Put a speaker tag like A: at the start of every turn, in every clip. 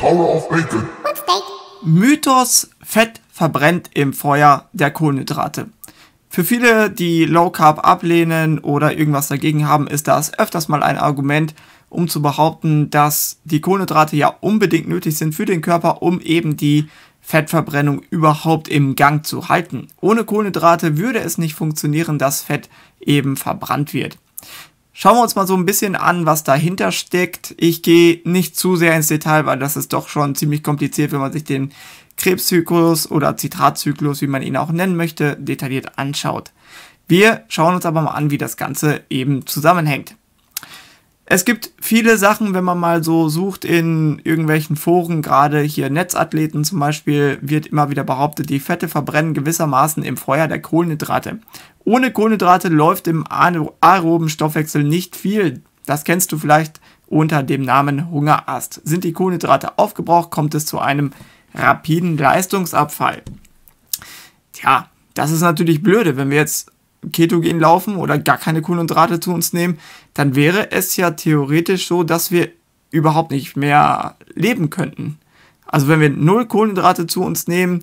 A: Hau auf Bacon. Und Steak. Mythos, Fett verbrennt im Feuer der Kohlenhydrate. Für viele, die Low Carb ablehnen oder irgendwas dagegen haben, ist das öfters mal ein Argument, um zu behaupten, dass die Kohlenhydrate ja unbedingt nötig sind für den Körper, um eben die Fettverbrennung überhaupt im Gang zu halten. Ohne Kohlenhydrate würde es nicht funktionieren, dass Fett eben verbrannt wird. Schauen wir uns mal so ein bisschen an, was dahinter steckt. Ich gehe nicht zu sehr ins Detail, weil das ist doch schon ziemlich kompliziert, wenn man sich den Krebszyklus oder Zitratzyklus, wie man ihn auch nennen möchte, detailliert anschaut. Wir schauen uns aber mal an, wie das Ganze eben zusammenhängt. Es gibt viele Sachen, wenn man mal so sucht in irgendwelchen Foren, gerade hier Netzathleten zum Beispiel, wird immer wieder behauptet, die Fette verbrennen gewissermaßen im Feuer der Kohlenhydrate. Ohne Kohlenhydrate läuft im aeroben Stoffwechsel nicht viel. Das kennst du vielleicht unter dem Namen Hungerast. Sind die Kohlenhydrate aufgebraucht, kommt es zu einem rapiden Leistungsabfall. Tja, das ist natürlich blöde, wenn wir jetzt ketogen laufen oder gar keine Kohlenhydrate zu uns nehmen, dann wäre es ja theoretisch so, dass wir überhaupt nicht mehr leben könnten. Also wenn wir null Kohlenhydrate zu uns nehmen,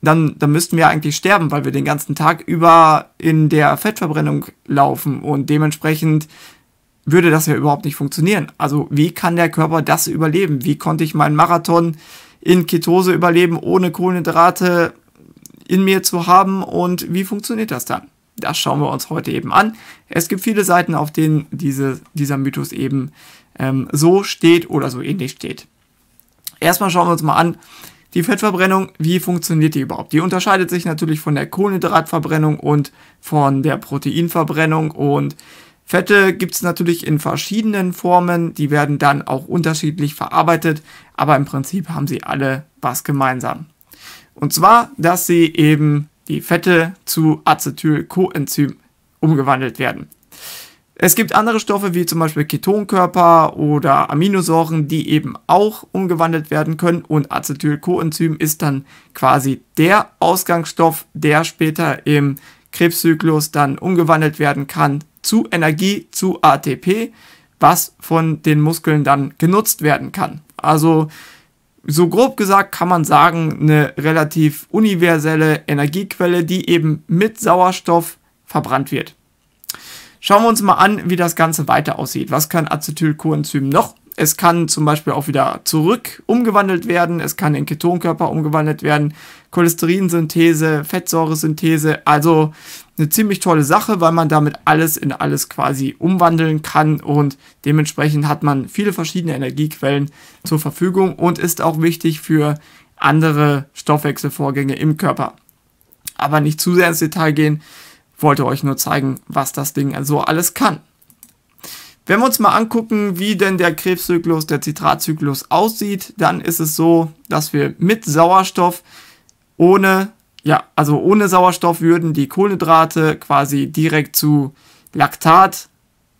A: dann, dann müssten wir eigentlich sterben, weil wir den ganzen Tag über in der Fettverbrennung laufen und dementsprechend würde das ja überhaupt nicht funktionieren. Also wie kann der Körper das überleben? Wie konnte ich meinen Marathon in Ketose überleben ohne Kohlenhydrate? in mir zu haben und wie funktioniert das dann? Das schauen wir uns heute eben an. Es gibt viele Seiten, auf denen diese, dieser Mythos eben ähm, so steht oder so ähnlich steht. Erstmal schauen wir uns mal an, die Fettverbrennung, wie funktioniert die überhaupt? Die unterscheidet sich natürlich von der Kohlenhydratverbrennung und von der Proteinverbrennung und Fette gibt es natürlich in verschiedenen Formen, die werden dann auch unterschiedlich verarbeitet, aber im Prinzip haben sie alle was gemeinsam. Und zwar, dass sie eben die Fette zu Acetyl-Coenzym umgewandelt werden. Es gibt andere Stoffe wie zum Beispiel Ketonkörper oder Aminosäuren, die eben auch umgewandelt werden können und Acetyl-Coenzym ist dann quasi der Ausgangsstoff, der später im Krebszyklus dann umgewandelt werden kann zu Energie, zu ATP, was von den Muskeln dann genutzt werden kann. Also so grob gesagt kann man sagen, eine relativ universelle Energiequelle, die eben mit Sauerstoff verbrannt wird. Schauen wir uns mal an, wie das Ganze weiter aussieht. Was kann Acetylcoenzym noch? Es kann zum Beispiel auch wieder zurück umgewandelt werden. Es kann in Ketonkörper umgewandelt werden. Cholesterinsynthese, Fettsäuresynthese. Also eine ziemlich tolle Sache, weil man damit alles in alles quasi umwandeln kann und dementsprechend hat man viele verschiedene Energiequellen zur Verfügung und ist auch wichtig für andere Stoffwechselvorgänge im Körper. Aber nicht zu sehr ins Detail gehen, wollte euch nur zeigen, was das Ding also alles kann. Wenn wir uns mal angucken, wie denn der Krebszyklus, der Zitratzyklus aussieht, dann ist es so, dass wir mit Sauerstoff ohne, ja, also ohne Sauerstoff würden die Kohlenhydrate quasi direkt zu Laktat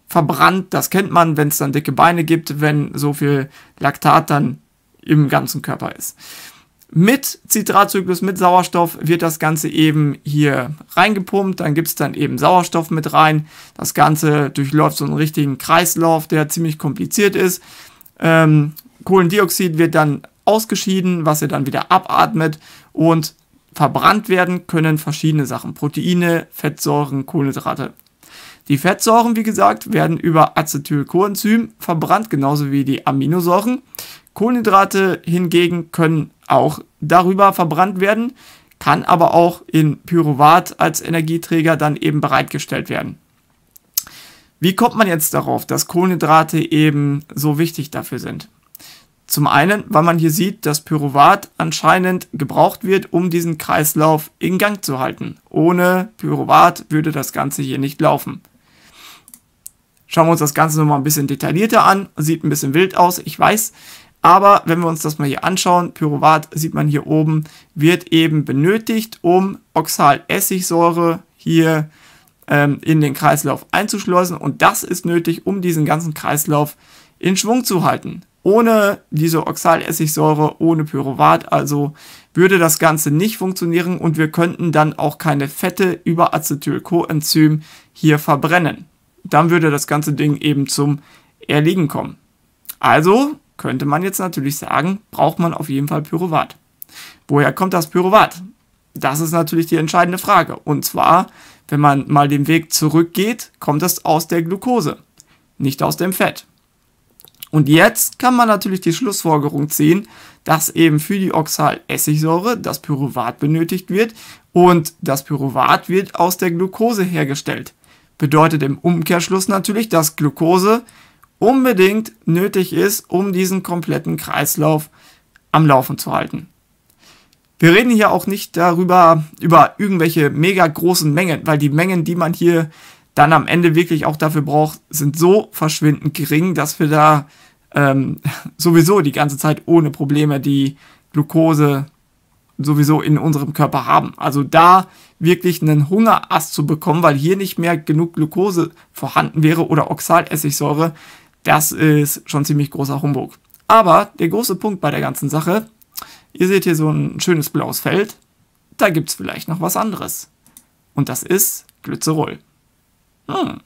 A: verbrannt. Das kennt man, wenn es dann dicke Beine gibt, wenn so viel Laktat dann im ganzen Körper ist. Mit Zitratzyklus, mit Sauerstoff wird das Ganze eben hier reingepumpt. Dann gibt es dann eben Sauerstoff mit rein. Das Ganze durchläuft so einen richtigen Kreislauf, der ziemlich kompliziert ist. Ähm, Kohlendioxid wird dann ausgeschieden, was ihr dann wieder abatmet und verbrannt werden können verschiedene Sachen. Proteine, Fettsäuren, Kohlenhydrate. Die Fettsäuren, wie gesagt, werden über Acetylcoenzym verbrannt, genauso wie die Aminosäuren. Kohlenhydrate hingegen können auch darüber verbrannt werden, kann aber auch in Pyruvat als Energieträger dann eben bereitgestellt werden. Wie kommt man jetzt darauf, dass Kohlenhydrate eben so wichtig dafür sind? Zum einen, weil man hier sieht, dass Pyruvat anscheinend gebraucht wird, um diesen Kreislauf in Gang zu halten. Ohne Pyruvat würde das Ganze hier nicht laufen. Schauen wir uns das Ganze nochmal ein bisschen detaillierter an. Sieht ein bisschen wild aus, ich weiß. Aber wenn wir uns das mal hier anschauen, Pyruvat sieht man hier oben, wird eben benötigt, um Oxalessigsäure hier ähm, in den Kreislauf einzuschleusen. Und das ist nötig, um diesen ganzen Kreislauf in Schwung zu halten. Ohne diese Oxalessigsäure, ohne Pyruvat also, würde das Ganze nicht funktionieren und wir könnten dann auch keine Fette über Acetyl-CoEnzym hier verbrennen. Dann würde das ganze Ding eben zum Erliegen kommen. Also könnte man jetzt natürlich sagen, braucht man auf jeden Fall Pyruvat. Woher kommt das Pyruvat? Das ist natürlich die entscheidende Frage. Und zwar, wenn man mal den Weg zurückgeht, kommt es aus der Glucose, nicht aus dem Fett. Und jetzt kann man natürlich die Schlussfolgerung ziehen, dass eben für die Oxalessigsäure das Pyruvat benötigt wird und das Pyruvat wird aus der Glucose hergestellt. Bedeutet im Umkehrschluss natürlich, dass Glucose unbedingt nötig ist, um diesen kompletten Kreislauf am Laufen zu halten. Wir reden hier auch nicht darüber, über irgendwelche mega großen Mengen, weil die Mengen, die man hier dann am Ende wirklich auch dafür braucht, sind so verschwindend gering, dass wir da ähm, sowieso die ganze Zeit ohne Probleme die Glucose sowieso in unserem Körper haben. Also da wirklich einen Hungerast zu bekommen, weil hier nicht mehr genug Glucose vorhanden wäre oder Oxalessigsäure, das ist schon ziemlich großer Humbug. Aber der große Punkt bei der ganzen Sache, ihr seht hier so ein schönes blaues Feld, da gibt es vielleicht noch was anderes. Und das ist Glycerol. Hm,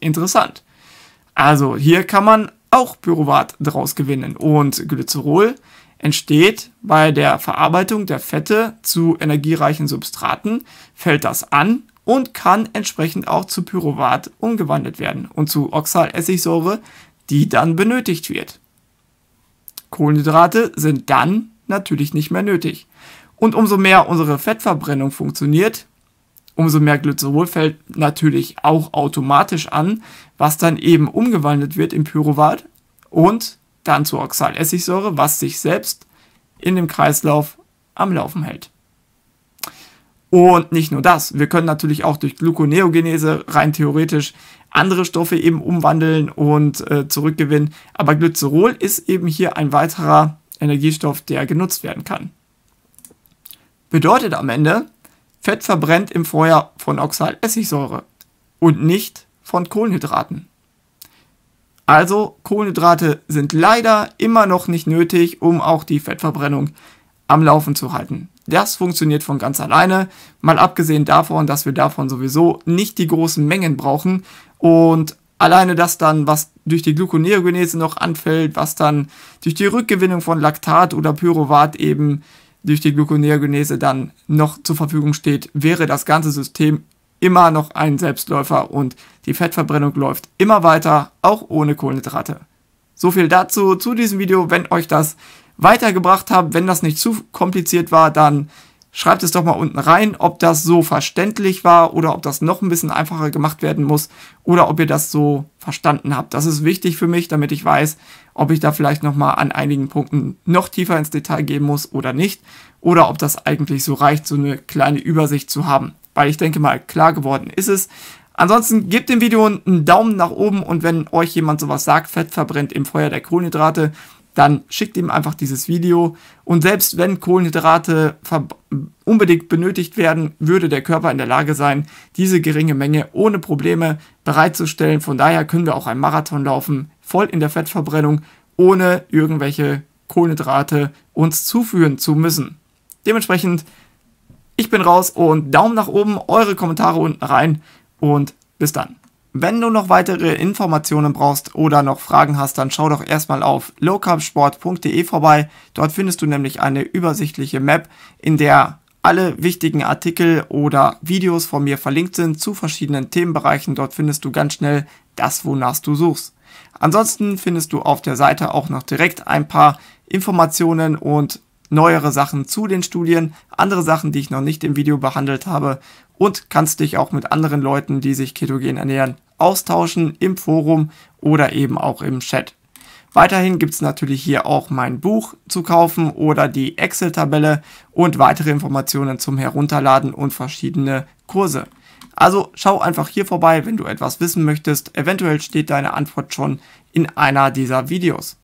A: interessant. Also hier kann man auch Pyruvat draus gewinnen. Und Glycerol entsteht bei der Verarbeitung der Fette zu energiereichen Substraten, fällt das an und kann entsprechend auch zu Pyruvat umgewandelt werden und zu Oxalessigsäure, die dann benötigt wird. Kohlenhydrate sind dann natürlich nicht mehr nötig. Und umso mehr unsere Fettverbrennung funktioniert, umso mehr Glycerol fällt natürlich auch automatisch an, was dann eben umgewandelt wird in Pyruvat und dann zu Oxalessigsäure, was sich selbst in dem Kreislauf am Laufen hält. Und nicht nur das, wir können natürlich auch durch Gluconeogenese rein theoretisch andere Stoffe eben umwandeln und äh, zurückgewinnen. Aber Glycerol ist eben hier ein weiterer Energiestoff, der genutzt werden kann. Bedeutet am Ende, Fett verbrennt im Feuer von Oxalessigsäure und nicht von Kohlenhydraten. Also Kohlenhydrate sind leider immer noch nicht nötig, um auch die Fettverbrennung am Laufen zu halten. Das funktioniert von ganz alleine, mal abgesehen davon, dass wir davon sowieso nicht die großen Mengen brauchen und alleine das dann, was durch die Gluconeogenese noch anfällt, was dann durch die Rückgewinnung von Laktat oder Pyruvat eben durch die Gluconeogenese dann noch zur Verfügung steht, wäre das ganze System immer noch ein Selbstläufer und die Fettverbrennung läuft immer weiter, auch ohne Kohlenhydrate. So viel dazu zu diesem Video. Wenn euch das weitergebracht habe. Wenn das nicht zu kompliziert war, dann schreibt es doch mal unten rein, ob das so verständlich war oder ob das noch ein bisschen einfacher gemacht werden muss oder ob ihr das so verstanden habt. Das ist wichtig für mich, damit ich weiß, ob ich da vielleicht nochmal an einigen Punkten noch tiefer ins Detail gehen muss oder nicht oder ob das eigentlich so reicht, so eine kleine Übersicht zu haben. Weil ich denke mal, klar geworden ist es. Ansonsten gebt dem Video einen Daumen nach oben und wenn euch jemand sowas sagt, Fett verbrennt im Feuer der Kohlenhydrate, dann schickt ihm einfach dieses Video. Und selbst wenn Kohlenhydrate unbedingt benötigt werden, würde der Körper in der Lage sein, diese geringe Menge ohne Probleme bereitzustellen. Von daher können wir auch einen Marathon laufen, voll in der Fettverbrennung, ohne irgendwelche Kohlenhydrate uns zuführen zu müssen. Dementsprechend, ich bin raus und Daumen nach oben, eure Kommentare unten rein und bis dann. Wenn du noch weitere Informationen brauchst oder noch Fragen hast, dann schau doch erstmal auf lowcarbsport.de vorbei. Dort findest du nämlich eine übersichtliche Map, in der alle wichtigen Artikel oder Videos von mir verlinkt sind zu verschiedenen Themenbereichen. Dort findest du ganz schnell das, wonach du suchst. Ansonsten findest du auf der Seite auch noch direkt ein paar Informationen und neuere Sachen zu den Studien, andere Sachen, die ich noch nicht im Video behandelt habe und kannst dich auch mit anderen Leuten, die sich ketogen ernähren, austauschen im Forum oder eben auch im Chat. Weiterhin gibt es natürlich hier auch mein Buch zu kaufen oder die Excel-Tabelle und weitere Informationen zum Herunterladen und verschiedene Kurse. Also schau einfach hier vorbei, wenn du etwas wissen möchtest. Eventuell steht deine Antwort schon in einer dieser Videos.